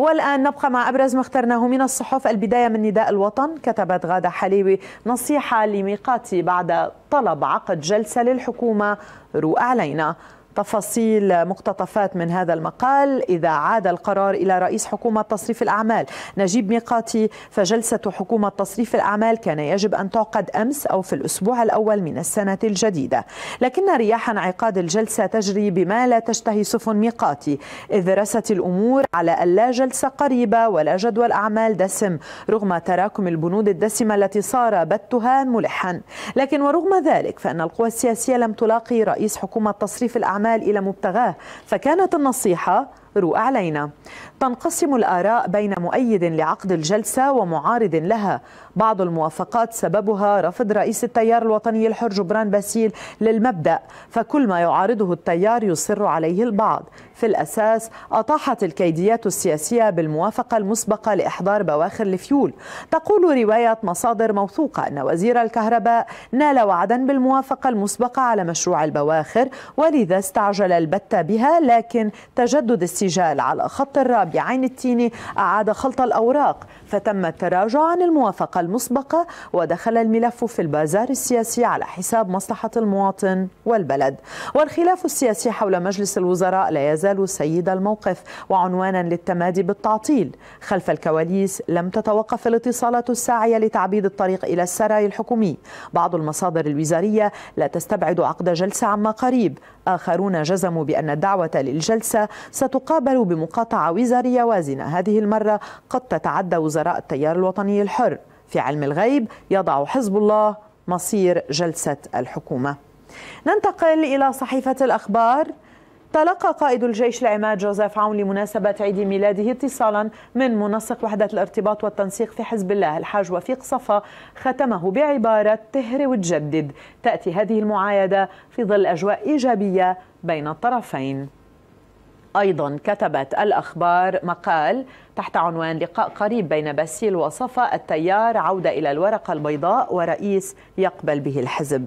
والآن نبقى مع أبرز ما اخترناه من الصحف البداية من نداء الوطن كتبت غادة حليوي نصيحة لميقاتي بعد طلب عقد جلسة للحكومة رؤى علينا تفاصيل مقتطفات من هذا المقال إذا عاد القرار إلى رئيس حكومة تصريف الأعمال نجيب ميقاتي فجلسة حكومة تصريف الأعمال كان يجب أن تعقد أمس أو في الأسبوع الأول من السنة الجديدة لكن رياح انعقاد الجلسة تجري بما لا تشتهي سفن ميقاتي إذ رست الأمور على أن لا جلسة قريبة ولا جدول أعمال دسم رغم تراكم البنود الدسمة التي صار بتها ملحا لكن ورغم ذلك فإن القوى السياسية لم تلاقي رئيس حكومة تصريف الأعمال الأعمال إلى مبتغاه فكانت النصيحة رو علينا تنقسم الآراء بين مؤيد لعقد الجلسة ومعارض لها بعض الموافقات سببها رفض رئيس التيار الوطني الحر جبران باسيل للمبدأ فكل ما يعارضه التيار يصر عليه البعض في الأساس أطاحت الكيديات السياسية بالموافقة المسبقة لإحضار بواخر الفيول تقول رواية مصادر موثوقة أن وزير الكهرباء نال وعدا بالموافقة المسبقة على مشروع البواخر ولذا استعجل البتة بها لكن تجدد السجال على خط الرابعة عين التيني أعاد خلط الأوراق فتم التراجع عن الموافقة المسبقة ودخل الملف في البازار السياسي على حساب مصلحة المواطن والبلد والخلاف السياسي حول مجلس الوزراء لا يزال سيد الموقف وعنوانا للتمادي بالتعطيل خلف الكواليس لم تتوقف الاتصالات الساعية لتعبيد الطريق إلى السراي الحكومي بعض المصادر الوزارية لا تستبعد عقد جلسة عما قريب آخرون جزموا بأن الدعوة للجلسة ستقابل بمقاطعة وزارية وازنة هذه المرة قد تتعدى وزراء التيار الوطني الحر في علم الغيب يضع حزب الله مصير جلسة الحكومة ننتقل إلى صحيفة الأخبار تلقى قائد الجيش العماد جوزيف عون لمناسبة عيد ميلاده اتصالا من منسق وحدة الارتباط والتنسيق في حزب الله الحاج وفيق صفا ختمه بعبارة تهري وتجدد تأتي هذه المعايدة في ظل أجواء إيجابية بين الطرفين أيضا كتبت الأخبار مقال تحت عنوان لقاء قريب بين باسيل وصفا التيار عودة إلى الورقة البيضاء ورئيس يقبل به الحزب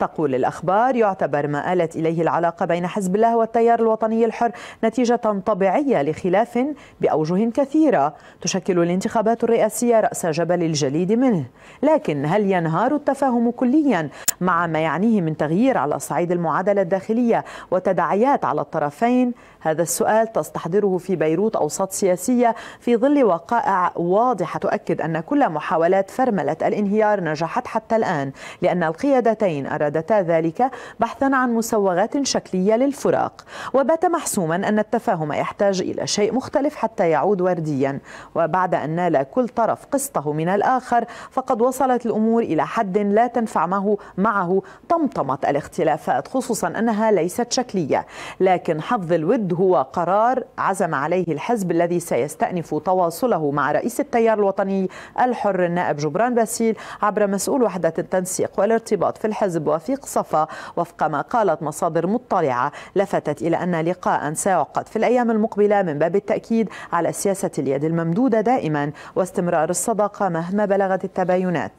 تقول الأخبار يعتبر ما آلت إليه العلاقة بين حزب الله والتيار الوطني الحر نتيجة طبيعية لخلاف بأوجه كثيرة تشكل الانتخابات الرئاسية رأس جبل الجليد منه لكن هل ينهار التفاهم كليا مع ما يعنيه من تغيير على صعيد المعادلة الداخلية وتداعيات على الطرفين هذا السؤال تستحضره في بيروت أوساط سياسية في ظل وقائع واضحة تؤكد أن كل محاولات فرملة الانهيار نجحت حتى الآن لأن القيادتين أراد أرادتا ذلك بحثا عن مسوغات شكلية للفراق وبات محسوما أن التفاهم يحتاج إلى شيء مختلف حتى يعود ورديا وبعد أن نال كل طرف قسطه من الآخر فقد وصلت الأمور إلى حد لا تنفع معه, معه طمطمت الاختلافات خصوصا أنها ليست شكلية لكن حظ الود هو قرار عزم عليه الحزب الذي سيستأنف تواصله مع رئيس التيار الوطني الحر النائب جبران باسيل عبر مسؤول وحدة التنسيق والارتباط في الحزب توافيق صفا وفق ما قالت مصادر مطلعة لفتت إلى أن لقاء سيعقد في الأيام المقبلة من باب التأكيد على سياسة اليد الممدودة دائما واستمرار الصداقة مهما بلغت التباينات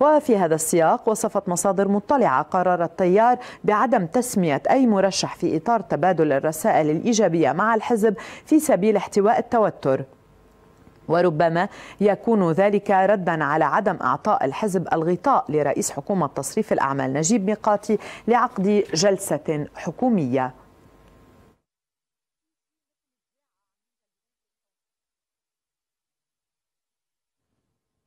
وفي هذا السياق وصفت مصادر مطلعة قرار التيار بعدم تسمية أي مرشح في إطار تبادل الرسائل الإيجابية مع الحزب في سبيل احتواء التوتر وربما يكون ذلك ردا على عدم اعطاء الحزب الغطاء لرئيس حكومه تصريف الاعمال نجيب ميقاتي لعقد جلسه حكوميه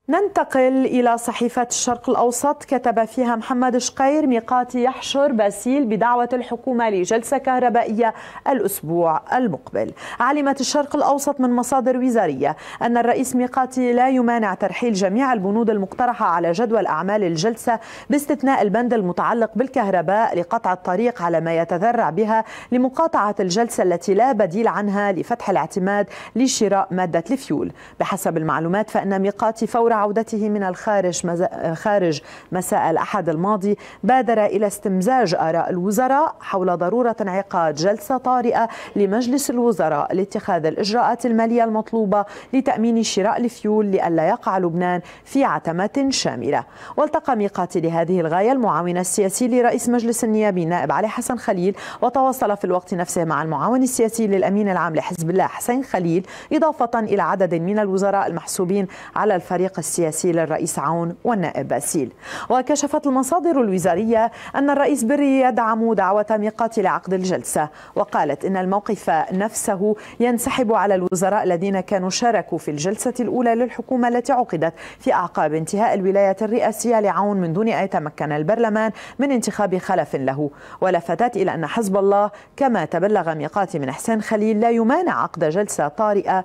ننتقل إلى صحيفة الشرق الأوسط كتب فيها محمد شقير ميقاتي يحشر باسيل بدعوة الحكومة لجلسة كهربائية الأسبوع المقبل علمت الشرق الأوسط من مصادر وزارية أن الرئيس ميقاتي لا يمانع ترحيل جميع البنود المقترحة على جدول أعمال الجلسة باستثناء البند المتعلق بالكهرباء لقطع الطريق على ما يتذرع بها لمقاطعة الجلسة التي لا بديل عنها لفتح الاعتماد لشراء مادة الفيول بحسب المعلومات فإن ميقاتي فورا عودته من الخارج خارج مساء الأحد الماضي بادر إلى استمزاج آراء الوزراء حول ضرورة انعقاد جلسة طارئة لمجلس الوزراء لاتخاذ الإجراءات المالية المطلوبة لتأمين شراء الفيول لئلا يقع لبنان في عتمة شاملة والتقى ميقات لهذه الغاية المعاون السياسي لرئيس مجلس النيابي النائب علي حسن خليل وتواصل في الوقت نفسه مع المعاون السياسي للأمين العام لحزب الله حسين خليل إضافة إلى عدد من الوزراء المحسوبين على الفريق السياسي للرئيس عون والنائب باسيل وكشفت المصادر الوزارية أن الرئيس بري يدعم دعوة ميقات لعقد الجلسة وقالت إن الموقف نفسه ينسحب على الوزراء الذين كانوا شاركوا في الجلسة الأولى للحكومة التي عقدت في أعقاب انتهاء الولاية الرئاسية لعون من دون أن يتمكن البرلمان من انتخاب خلف له ولفتت إلى أن حزب الله كما تبلغ ميقات من حسين خليل لا يمانع عقد جلسة طارئة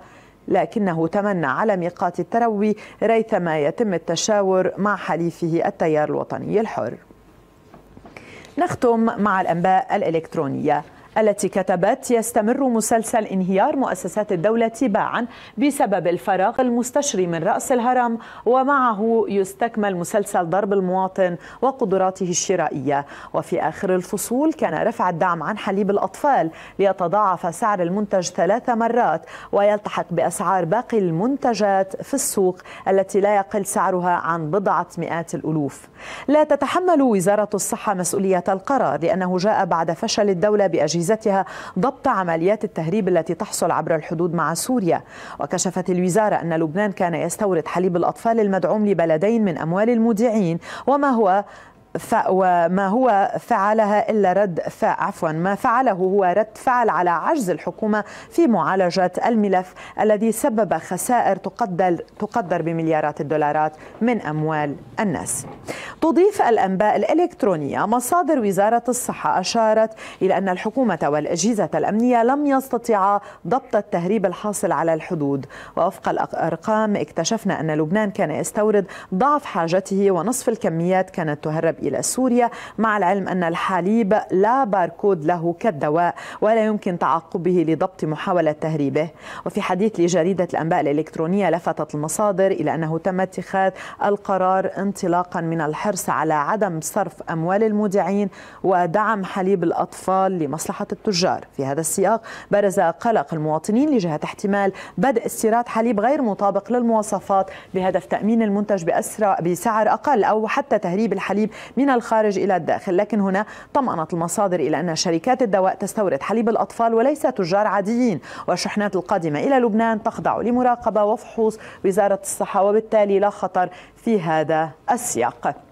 لكنه تمنى على ميقات التروي ريثما يتم التشاور مع حليفه التيار الوطني الحر نختم مع الأنباء الإلكترونية التي كتبت يستمر مسلسل انهيار مؤسسات الدولة تباعا بسبب الفراغ المستشري من رأس الهرم ومعه يستكمل مسلسل ضرب المواطن وقدراته الشرائية وفي آخر الفصول كان رفع الدعم عن حليب الأطفال ليتضاعف سعر المنتج ثلاث مرات ويلتحق بأسعار باقي المنتجات في السوق التي لا يقل سعرها عن بضعة مئات الألوف لا تتحمل وزارة الصحة مسؤولية القرار لأنه جاء بعد فشل الدولة بأجهزة وأجهزتها ضبط عمليات التهريب التي تحصل عبر الحدود مع سوريا وكشفت الوزارة أن لبنان كان يستورد حليب الأطفال المدعوم لبلدين من أموال المودعين وما هو وما هو فعلها إلا رد فعل عفوا ما فعله هو رد فعل على عجز الحكومة في معالجة الملف الذي سبب خسائر تقدر تقدر بمليارات الدولارات من أموال الناس. تضيف الأنباء الإلكترونية مصادر وزارة الصحة أشارت إلى أن الحكومة والأجهزة الأمنية لم يستطيعا ضبط التهريب الحاصل على الحدود ووفق الأرقام اكتشفنا أن لبنان كان يستورد ضعف حاجته ونصف الكميات كانت تهرب إلى سوريا مع العلم أن الحليب لا باركود له كالدواء ولا يمكن تعقبه لضبط محاولة تهريبه وفي حديث لجريدة الأنباء الإلكترونية لفتت المصادر إلى أنه تم اتخاذ القرار انطلاقا من الحرص على عدم صرف أموال المودعين ودعم حليب الأطفال لمصلحة التجار في هذا السياق برز قلق المواطنين لجهة احتمال بدء استيراد حليب غير مطابق للمواصفات بهدف تأمين المنتج بأسرع بسعر أقل أو حتى تهريب الحليب من الخارج إلى الداخل لكن هنا طمأنت المصادر إلى أن شركات الدواء تستورد حليب الأطفال وليس تجار عاديين والشحنات القادمة إلى لبنان تخضع لمراقبة وفحوص وزارة الصحة وبالتالي لا خطر في هذا السياق